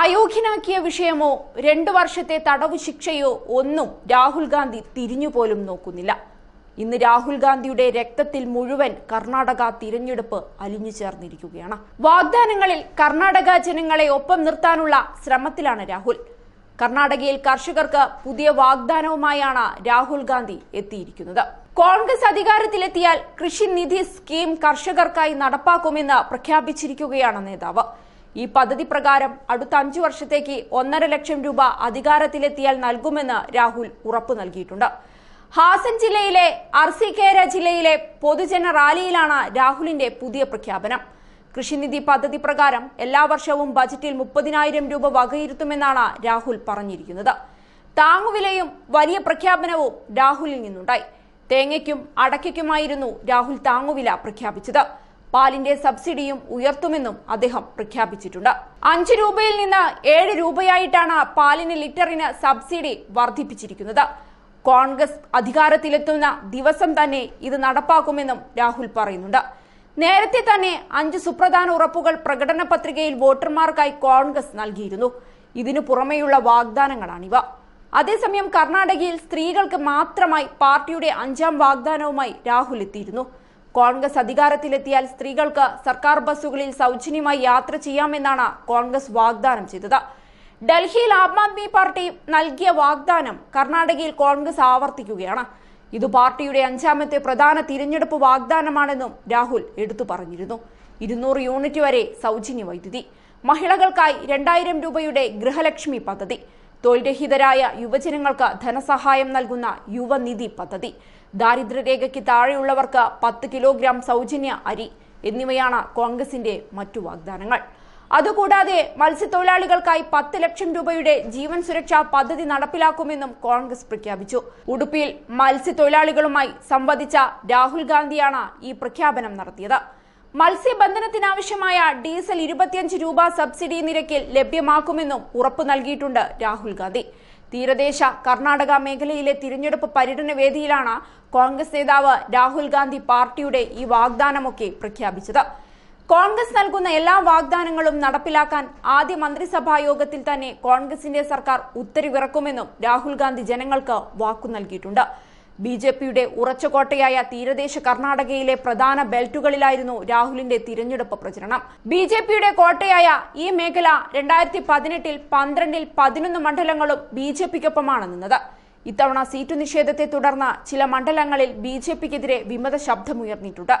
അയോഗ്യനാക്കിയ വിഷയമോ രണ്ടു വർഷത്തെ തടവു ശിക്ഷയോ ഒന്നും രാഹുൽ ഗാന്ധി തിരിഞ്ഞുപോലും നോക്കുന്നില്ല ഇന്ന് രാഹുൽ ഗാന്ധിയുടെ രക്തത്തിൽ മുഴുവൻ കർണാടക തിരഞ്ഞെടുപ്പ് അലിഞ്ഞു ചേർന്നിരിക്കുകയാണ് വാഗ്ദാനങ്ങളിൽ കർണാടക ജനങ്ങളെ ഒപ്പം നിർത്താനുള്ള ശ്രമത്തിലാണ് രാഹുൽ കർണാടകയിൽ കർഷകർക്ക് പുതിയ വാഗ്ദാനവുമായാണ് രാഹുൽ ഗാന്ധി എത്തിയിരിക്കുന്നത് കോൺഗ്രസ് അധികാരത്തിലെത്തിയാൽ കൃഷി നിധി സ്കീം കർഷകർക്കായി നടപ്പാക്കുമെന്ന് പ്രഖ്യാപിച്ചിരിക്കുകയാണ് നേതാവ് ഈ പദ്ധതി പ്രകാരം അടുത്ത അഞ്ചു വർഷത്തേക്ക് ഒന്നര ലക്ഷം രൂപ അധികാരത്തിലെത്തിയാൽ നൽകുമെന്ന് രാഹുൽ ഉറപ്പു നൽകിയിട്ടുണ്ട് ഹാസൻ ജില്ലയിലെ അർസിഖേര ജില്ലയിലെ പൊതുജന റാലിയിലാണ് രാഹുലിന്റെ പുതിയ പ്രഖ്യാപനം കൃഷിനിധി പദ്ധതി പ്രകാരം എല്ലാ വർഷവും ബജറ്റിൽ മുപ്പതിനായിരം രൂപ വകയിരുത്തുമെന്നാണ് രാഹുൽ പറഞ്ഞിരിക്കുന്നത് താങ്ങുവിലയും വലിയ പ്രഖ്യാപനവും രാഹുലിൽ നിന്നുണ്ടായി തേങ്ങയ്ക്കും അടയ്ക്കയ്ക്കുമായിരുന്നു രാഹുൽ താങ്ങുവില പ്രഖ്യാപിച്ചത് പാലിന്റെ സബ്സിഡിയും ഉയർത്തുമെന്നും അദ്ദേഹം പ്രഖ്യാപിച്ചിട്ടുണ്ട് അഞ്ച് രൂപയിൽ നിന്ന് ഏഴ് രൂപയായിട്ടാണ് പാലിന് ലിറ്ററിന് സബ്സിഡി വർദ്ധിപ്പിച്ചിരിക്കുന്നത് കോൺഗ്രസ് അധികാരത്തിലെത്തുന്ന ദിവസം തന്നെ ഇത് നടപ്പാക്കുമെന്നും രാഹുൽ പറയുന്നുണ്ട് നേരത്തെ തന്നെ അഞ്ച് സുപ്രധാന ഉറപ്പുകൾ പ്രകടന പത്രികയിൽ വോട്ടർമാർക്കായി കോൺഗ്രസ് നൽകിയിരുന്നു ഇതിനു പുറമെയുള്ള വാഗ്ദാനങ്ങളാണിവ അതേസമയം കർണാടകയിൽ സ്ത്രീകൾക്ക് മാത്രമായി പാർട്ടിയുടെ അഞ്ചാം വാഗ്ദാനവുമായി രാഹുൽ എത്തിയിരുന്നു കോൺഗ്രസ് അധികാരത്തിലെത്തിയാൽ സ്ത്രീകൾക്ക് സർക്കാർ ബസ്സുകളിൽ സൗജന്യമായി യാത്ര ചെയ്യാമെന്നാണ് കോൺഗ്രസ് വാഗ്ദാനം ചെയ്തത് ഡൽഹിയിൽ ആം ആദ്മി പാർട്ടി നൽകിയ വാഗ്ദാനം കർണാടകയിൽ കോൺഗ്രസ് ആവർത്തിക്കുകയാണ് ഇത് പാർട്ടിയുടെ അഞ്ചാമത്തെ പ്രധാന തിരഞ്ഞെടുപ്പ് വാഗ്ദാനമാണെന്നും രാഹുൽ എടുത്തു പറഞ്ഞിരുന്നു ഇരുന്നൂറ് യൂണിറ്റ് വരെ സൗജന്യ വൈദ്യുതി മഹിളകൾക്കായി രണ്ടായിരം രൂപയുടെ ഗൃഹലക്ഷ്മി പദ്ധതി തൊഴിൽരഹിതരായ യുവജനങ്ങൾക്ക് ധനസഹായം നൽകുന്ന യുവനിധി പദ്ധതി ദാരിദ്ര്യരേഖയ്ക്ക് താഴെയുള്ളവർക്ക് പത്ത് കിലോഗ്രാം സൗജന്യ അരി എന്നിവയാണ് കോൺഗ്രസിന്റെ മറ്റു വാഗ്ദാനങ്ങൾ അതുകൂടാതെ മത്സ്യത്തൊഴിലാളികൾക്കായി പത്ത് ലക്ഷം രൂപയുടെ ജീവൻ സുരക്ഷാ പദ്ധതി നടപ്പിലാക്കുമെന്നും കോൺഗ്രസ് പ്രഖ്യാപിച്ചു ഉടുപ്പിയിൽ മത്സ്യത്തൊഴിലാളികളുമായി സംവദിച്ച രാഹുൽ ഗാന്ധിയാണ് ഈ പ്രഖ്യാപനം നടത്തിയത് മത്സ്യബന്ധനത്തിനാവശ്യമായ ഡീസൽ ഇരുപത്തിയഞ്ച് രൂപ സബ്സിഡി നിരക്കിൽ ലഭ്യമാക്കുമെന്നും ഉറപ്പു നൽകിയിട്ടുണ്ട് രാഹുൽ ഗാന്ധി തീരദേശ കർണാടക മേഖലയിലെ തിരഞ്ഞെടുപ്പ് പര്യടന വേദിയിലാണ് കോൺഗ്രസ് നേതാവ് രാഹുൽ ഗാന്ധി പാർട്ടിയുടെ ഈ വാഗ്ദാനമൊക്കെ പ്രഖ്യാപിച്ചത് കോൺഗ്രസ് നൽകുന്ന എല്ലാ വാഗ്ദാനങ്ങളും നടപ്പിലാക്കാൻ ആദ്യ മന്ത്രിസഭാ യോഗത്തിൽ തന്നെ കോൺഗ്രസിന്റെ സർക്കാർ ഉത്തരവിറക്കുമെന്നും രാഹുൽ ഗാന്ധി ജനങ്ങൾക്ക് വാക്കു നൽകിയിട്ടുണ്ട് ബി ജെ പിയുടെ ഉറച്ച കോട്ടയായ തീരദേശ കർണാടകയിലെ പ്രധാന ബെൽറ്റുകളിലായിരുന്നു രാഹുലിന്റെ തിരഞ്ഞെടുപ്പ് പ്രചരണം ബി ജെ പിയുടെ കോട്ടയായ ഈ മേഖല രണ്ടായിരത്തി പതിനെട്ടിൽ പന്ത്രണ്ടിൽ പതിനൊന്ന് മണ്ഡലങ്ങളും ബി ജെ പിക്കൊപ്പമാണ് നിന്നത് ഇത്തവണ സീറ്റു നിഷേധത്തെ തുടർന്ന് ചില മണ്ഡലങ്ങളിൽ ബി ജെ പിക്കെതിരെ വിമത ശബ്ദമുയർന്നിട്ടുണ്ട്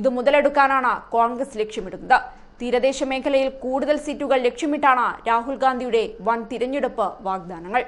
ഇത് മുതലെടുക്കാനാണ് കോൺഗ്രസ് ലക്ഷ്യമിടുന്നത് തീരദേശ മേഖലയിൽ കൂടുതൽ സീറ്റുകൾ ലക്ഷ്യമിട്ടാണ് രാഹുൽ ഗാന്ധിയുടെ വൻ തിരഞ്ഞെടുപ്പ് വാഗ്ദാനങ്ങൾ